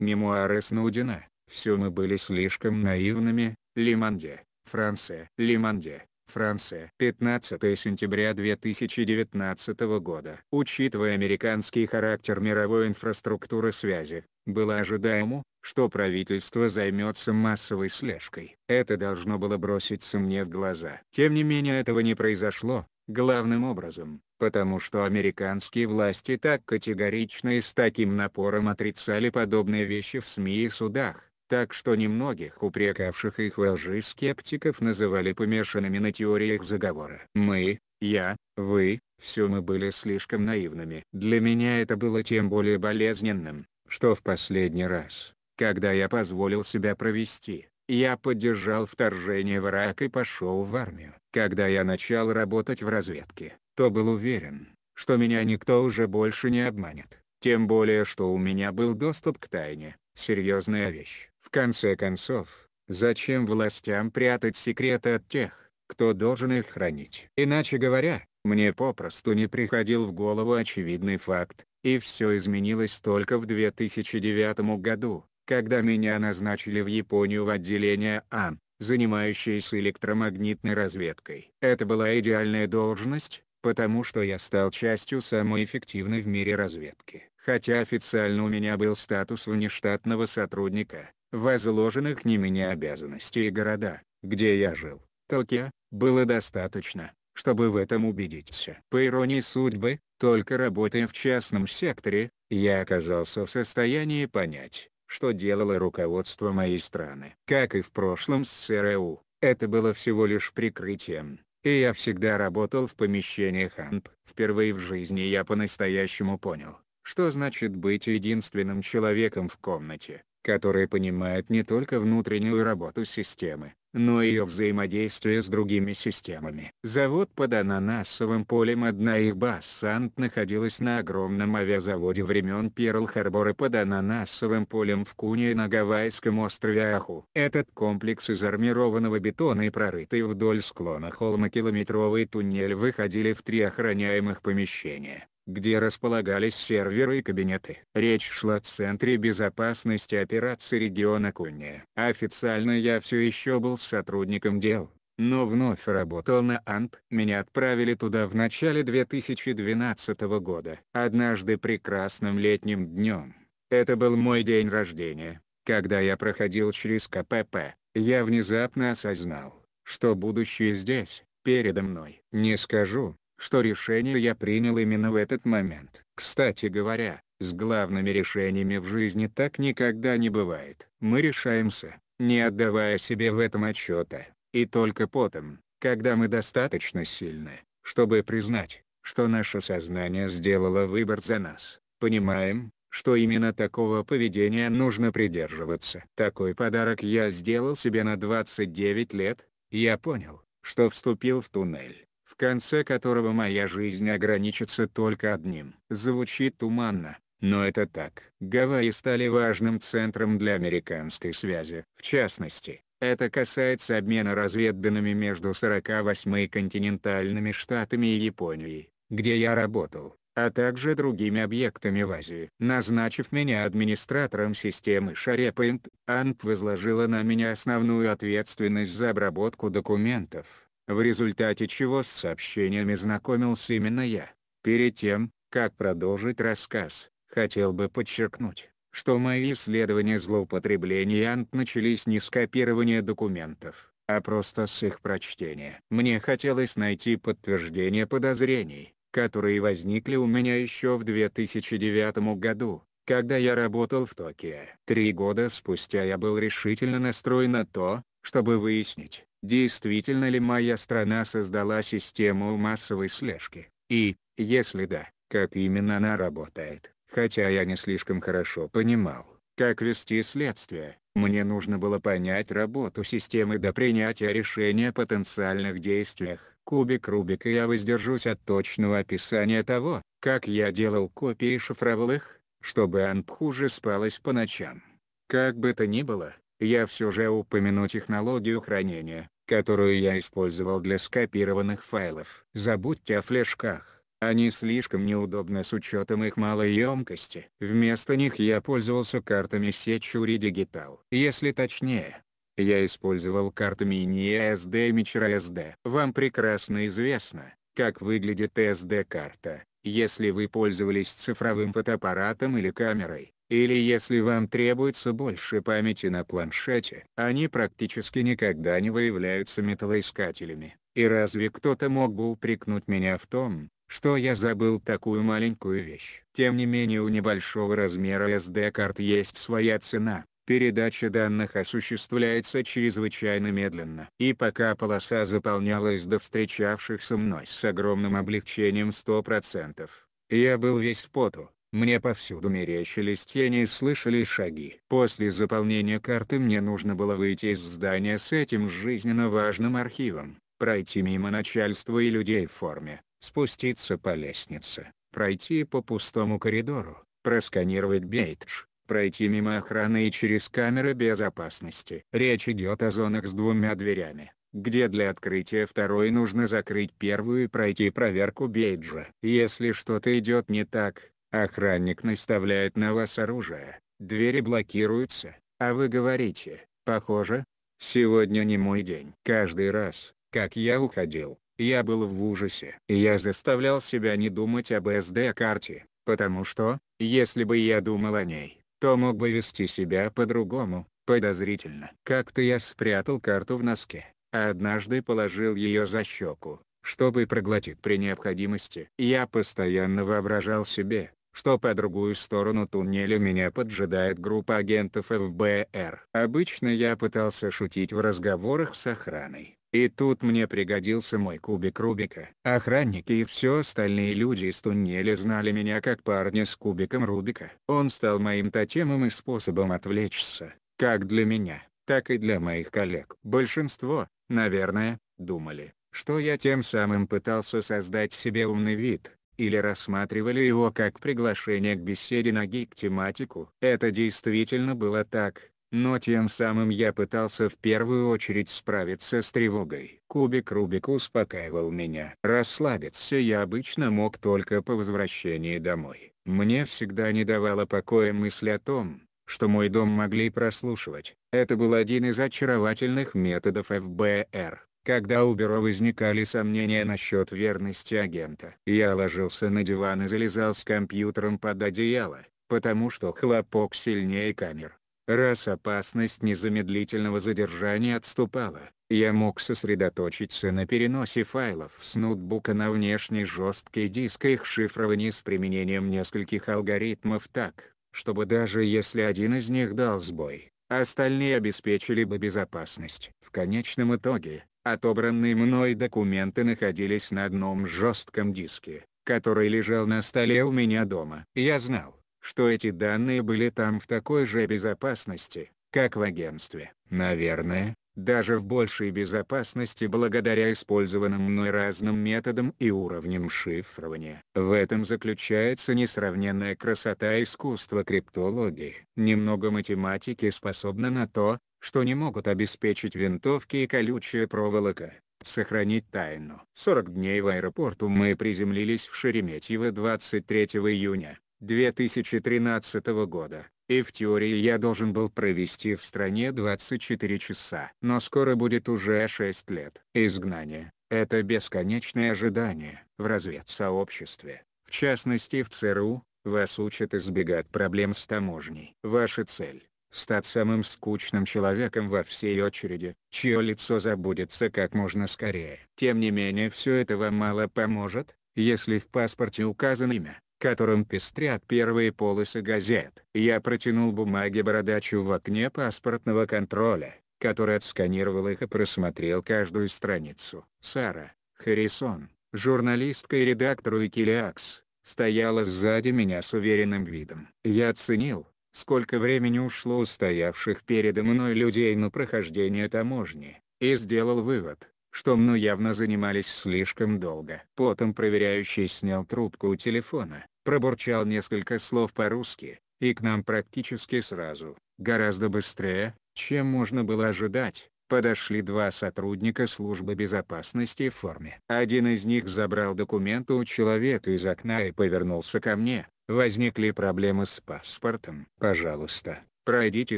Мемуары Снудина. Все мы были слишком наивными, Лиманде, Франция, Лиманде, Франция. 15 сентября 2019 года. Учитывая американский характер мировой инфраструктуры связи, было ожидаемо, что правительство займется массовой слежкой. Это должно было броситься мне в глаза. Тем не менее этого не произошло, главным образом, потому что американские власти так категорично и с таким напором отрицали подобные вещи в СМИ и судах так что немногих упрекавших их во лжи скептиков называли помешанными на теориях заговора. Мы, я, вы, все мы были слишком наивными. Для меня это было тем более болезненным, что в последний раз, когда я позволил себя провести, я поддержал вторжение в Ирак и пошел в армию. Когда я начал работать в разведке, то был уверен, что меня никто уже больше не обманет. Тем более что у меня был доступ к тайне, серьезная вещь. В конце концов, зачем властям прятать секреты от тех, кто должен их хранить? Иначе говоря, мне попросту не приходил в голову очевидный факт, и все изменилось только в 2009 году, когда меня назначили в Японию в отделение АН, занимающееся электромагнитной разведкой. Это была идеальная должность, потому что я стал частью самой эффективной в мире разведки. Хотя официально у меня был статус внештатного сотрудника, возложенных не меня обязанностей и города, где я жил, Токио, было достаточно, чтобы в этом убедиться. По иронии судьбы, только работая в частном секторе, я оказался в состоянии понять, что делало руководство моей страны. Как и в прошлом с ЦРУ, э это было всего лишь прикрытием. И я всегда работал в помещениях АМП. Впервые в жизни я по-настоящему понял, что значит быть единственным человеком в комнате, который понимает не только внутреннюю работу системы, но ее взаимодействие с другими системами. Завод под ананасовым полем одна их баз «Сант» находилась на огромном авиазаводе времен Перл-Харбора под ананасовым полем в Куне на Гавайском острове Аху. Этот комплекс из армированного бетона и прорытый вдоль склона холма километровый туннель выходили в три охраняемых помещения где располагались серверы и кабинеты. Речь шла о Центре безопасности операции региона Куния. Официально я все еще был сотрудником дел, но вновь работал на АНП. Меня отправили туда в начале 2012 года. Однажды прекрасным летним днем, это был мой день рождения, когда я проходил через КПП, я внезапно осознал, что будущее здесь, передо мной. Не скажу, что решение я принял именно в этот момент. Кстати говоря, с главными решениями в жизни так никогда не бывает. Мы решаемся, не отдавая себе в этом отчета, и только потом, когда мы достаточно сильны, чтобы признать, что наше сознание сделало выбор за нас, понимаем, что именно такого поведения нужно придерживаться. Такой подарок я сделал себе на 29 лет, я понял, что вступил в туннель конце которого моя жизнь ограничится только одним. Звучит туманно, но это так. Гавайи стали важным центром для американской связи. В частности, это касается обмена разведданными между 48 континентальными штатами и Японией, где я работал, а также другими объектами в Азии. Назначив меня администратором системы SharePoint, ANP возложила на меня основную ответственность за обработку документов, в результате чего с сообщениями знакомился именно я. Перед тем, как продолжить рассказ, хотел бы подчеркнуть, что мои исследования злоупотреблений Ант начались не с копирования документов, а просто с их прочтения. Мне хотелось найти подтверждение подозрений, которые возникли у меня еще в 2009 году, когда я работал в Токио. Три года спустя я был решительно настроен на то, чтобы выяснить, действительно ли моя страна создала систему массовой слежки, и, если да, как именно она работает. Хотя я не слишком хорошо понимал, как вести следствие, мне нужно было понять работу системы до принятия решения о потенциальных действиях. Кубик Рубика я воздержусь от точного описания того, как я делал копии и шифровал их, чтобы Анпху же спалась по ночам. Как бы то ни было, я все же упомяну технологию хранения, которую я использовал для скопированных файлов. Забудьте о флешках. Они слишком неудобны с учетом их малой емкости. Вместо них я пользовался картами Secure Digital. Если точнее, я использовал карты Mini SD и Micro SD. Вам прекрасно известно, как выглядит SD-карта, если вы пользовались цифровым фотоаппаратом или камерой. Или если вам требуется больше памяти на планшете, они практически никогда не выявляются металлоискателями. И разве кто-то мог бы упрекнуть меня в том, что я забыл такую маленькую вещь? Тем не менее у небольшого размера SD-карт есть своя цена. Передача данных осуществляется чрезвычайно медленно. И пока полоса заполнялась до встречавшихся мной с огромным облегчением 100%, я был весь в поту. Мне повсюду мерещились тени и слышали шаги. После заполнения карты мне нужно было выйти из здания с этим жизненно важным архивом, пройти мимо начальства и людей в форме, спуститься по лестнице, пройти по пустому коридору, просканировать бейдж, пройти мимо охраны и через камеры безопасности. Речь идет о зонах с двумя дверями где для открытия второй нужно закрыть первую и пройти проверку бейджа. Если что-то идет не так, Охранник наставляет на вас оружие, двери блокируются, а вы говорите, похоже, сегодня не мой день. Каждый раз, как я уходил, я был в ужасе. Я заставлял себя не думать об SD-карте, потому что, если бы я думал о ней, то мог бы вести себя по-другому, подозрительно. Как-то я спрятал карту в носке, а однажды положил ее за щеку, чтобы проглотить при необходимости. Я постоянно воображал себе, что по другую сторону туннеля меня поджидает группа агентов ФБР. Обычно я пытался шутить в разговорах с охраной. И тут мне пригодился мой кубик Рубика. Охранники и все остальные люди из туннеля знали меня как парня с кубиком Рубика. Он стал моим тотемом и способом отвлечься, как для меня, так и для моих коллег. Большинство, наверное, думали, что я тем самым пытался создать себе умный вид, или рассматривали его как приглашение к беседе на гик-тематику. Это действительно было так, но тем самым я пытался в первую очередь справиться с тревогой. Кубик Рубик успокаивал меня. Расслабиться я обычно мог только по возвращении домой. Мне всегда не давала покоя мысль о том, что мой дом могли прослушивать. Это был один из очаровательных методов ФБР. Когда у бюро возникали сомнения насчет верности агента, я ложился на диван и залезал с компьютером под одеяло, потому что хлопок сильнее камер. Раз опасность незамедлительного задержания отступала, я мог сосредоточиться на переносе файлов с ноутбука на внешний жесткий диск и их шифровании с применением нескольких алгоритмов так, чтобы даже если один из них дал сбой, остальные обеспечили бы безопасность. В конечном итоге, Отобранные мной документы находились на одном жестком диске, который лежал на столе у меня дома. Я знал, что эти данные были там в такой же безопасности, как в агентстве. Наверное, даже в большей безопасности благодаря использованным мной разным методам и уровням шифрования. В этом заключается несравненная красота искусства криптологии. Немного математики способна на то, что не могут обеспечить винтовки и колючая проволока. Сохранить тайну. 40 дней в аэропорту мы приземлились в Шереметьево 23 июня 2013 года, и в теории я должен был провести в стране 24 часа. Но скоро будет уже 6 лет. Изгнание — это бесконечное ожидание. В разведсообществе, в частности в ЦРУ, вас учат избегать проблем с таможней. Ваша цель стать самым скучным человеком во всей очереди, чье лицо забудется как можно скорее. Тем не менее все это вам мало поможет, если в паспорте указано имя, которым пестрят первые полосы газет. Я протянул бумаги бородачу в окне паспортного контроля, который отсканировал их и просмотрел каждую страницу. Сара, Харрисон, журналистка и редактор Wikileaks, стояла сзади меня с уверенным видом. Я оценил, сколько времени ушло у стоявших передо мной людей на прохождение таможни, и сделал вывод, что мной явно занимались слишком долго. Потом проверяющий снял трубку у телефона, пробурчал несколько слов по-русски, и к нам практически сразу, гораздо быстрее, чем можно было ожидать, подошли два сотрудника службы безопасности в форме. Один из них забрал документы у человека из окна и повернулся ко мне. Возникли проблемы с паспортом. Пожалуйста, пройдите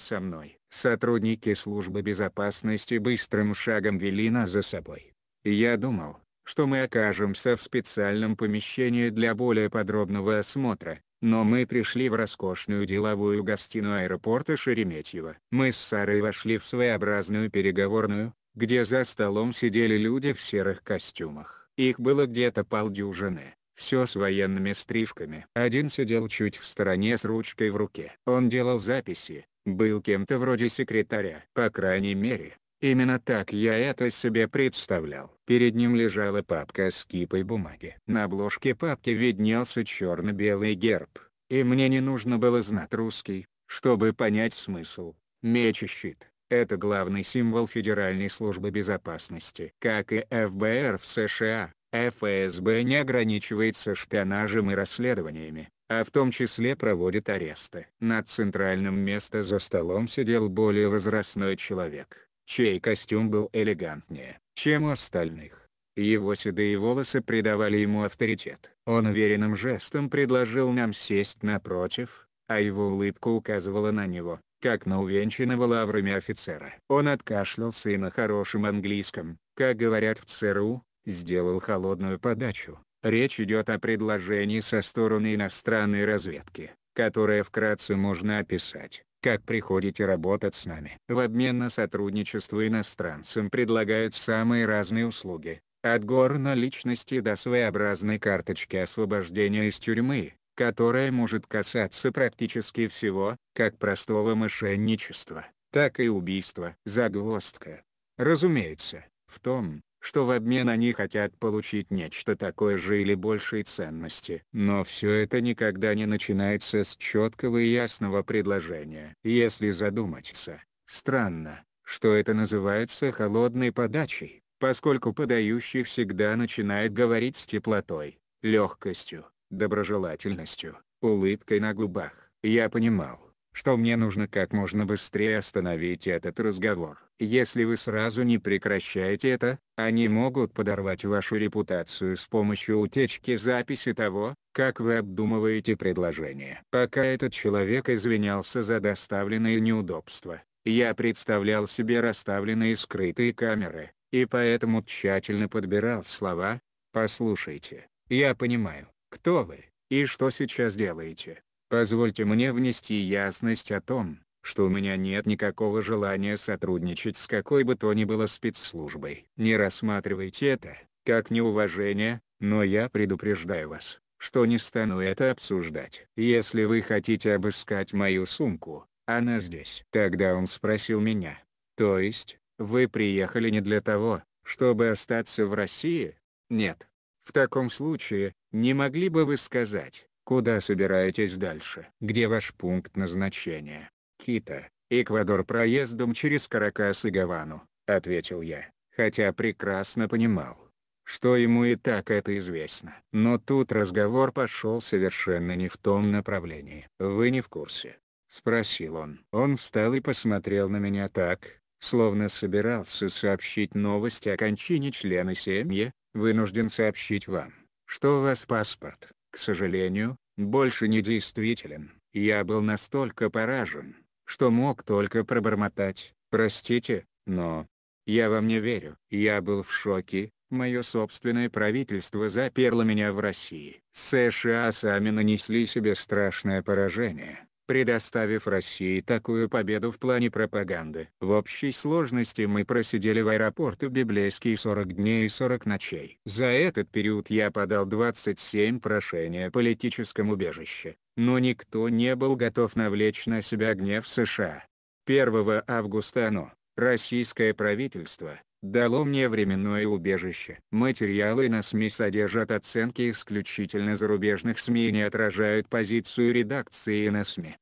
со мной. Сотрудники службы безопасности быстрым шагом вели нас за собой. Я думал, что мы окажемся в специальном помещении для более подробного осмотра, но мы пришли в роскошную деловую гостиную аэропорта Шереметьево. Мы с Сарой вошли в своеобразную переговорную, где за столом сидели люди в серых костюмах. Их было где-то полдюжины. Все с военными стрижками. Один сидел чуть в стороне с ручкой в руке. Он делал записи, был кем-то вроде секретаря. По крайней мере, именно так я это себе представлял. Перед ним лежала папка с кипой бумаги. На обложке папки виднелся черно-белый герб. И мне не нужно было знать русский, чтобы понять смысл. Меч и щит. Это главный символ Федеральной службы безопасности. Как и ФБР в США, ФСБ не ограничивается шпионажем и расследованиями, а в том числе проводит аресты. На центральном месте за столом сидел более возрастной человек, чей костюм был элегантнее, чем у остальных. Его седые волосы придавали ему авторитет. Он уверенным жестом предложил нам сесть напротив, а его улыбка указывала на него, как на увенчанного лаврами офицера. Он откашлялся и на хорошем английском, как говорят в ЦРУ, сделал холодную подачу. Речь идет о предложении со стороны иностранной разведки, которое вкратце можно описать. Как приходите работать с нами? В обмен на сотрудничество иностранцам предлагают самые разные услуги, от гор личности до своеобразной карточки освобождения из тюрьмы, которая может касаться практически всего, как простого мошенничества, так и убийства. Загвоздка. Разумеется, в том, что в обмен они хотят получить нечто такое же или большей ценности. Но все это никогда не начинается с четкого и ясного предложения. Если задуматься, странно, что это называется холодной подачей, поскольку подающий всегда начинает говорить с теплотой, легкостью, доброжелательностью, улыбкой на губах. Я понимал, что мне нужно как можно быстрее остановить этот разговор. Если вы сразу не прекращаете это, они могут подорвать вашу репутацию с помощью утечки записи того, как вы обдумываете предложение. Пока этот человек извинялся за доставленные неудобства, я представлял себе расставленные скрытые камеры, и поэтому тщательно подбирал слова. «Послушайте, я понимаю, кто вы, и что сейчас делаете. Позвольте мне внести ясность о том, что у меня нет никакого желания сотрудничать с какой бы то ни было спецслужбой. Не рассматривайте это, как неуважение, но я предупреждаю вас, что не стану это обсуждать. Если вы хотите обыскать мою сумку, она здесь. Тогда он спросил меня, то есть, вы приехали не для того, чтобы остаться в России? Нет. В таком случае, не могли бы вы сказать, куда собираетесь дальше? Где ваш пункт назначения? Кита, Эквадор проездом через Каракас и Гавану», — ответил я, хотя прекрасно понимал, что ему и так это известно. Но тут разговор пошел совершенно не в том направлении. «Вы не в курсе?» — спросил он. Он встал и посмотрел на меня так, словно собирался сообщить новость о кончине члена семьи, вынужден сообщить вам, что у вас паспорт, к сожалению, больше не действителен. Я был настолько поражен, что мог только пробормотать. «Простите, но...» «Я вам не верю». Я был в шоке. Мое собственное правительство заперло меня в России. США сами нанесли себе страшное поражение предоставив России такую победу в плане пропаганды. В общей сложности мы просидели в аэропорту библейские 40 дней и 40 ночей. За этот период я подал 27 прошений о политическом убежище, но никто не был готов навлечь на себя гнев США. 1 августа оно, российское правительство, дало мне временное убежище. Материалы на СМИ содержат оценки исключительно зарубежных СМИ и не отражают позицию редакции на СМИ.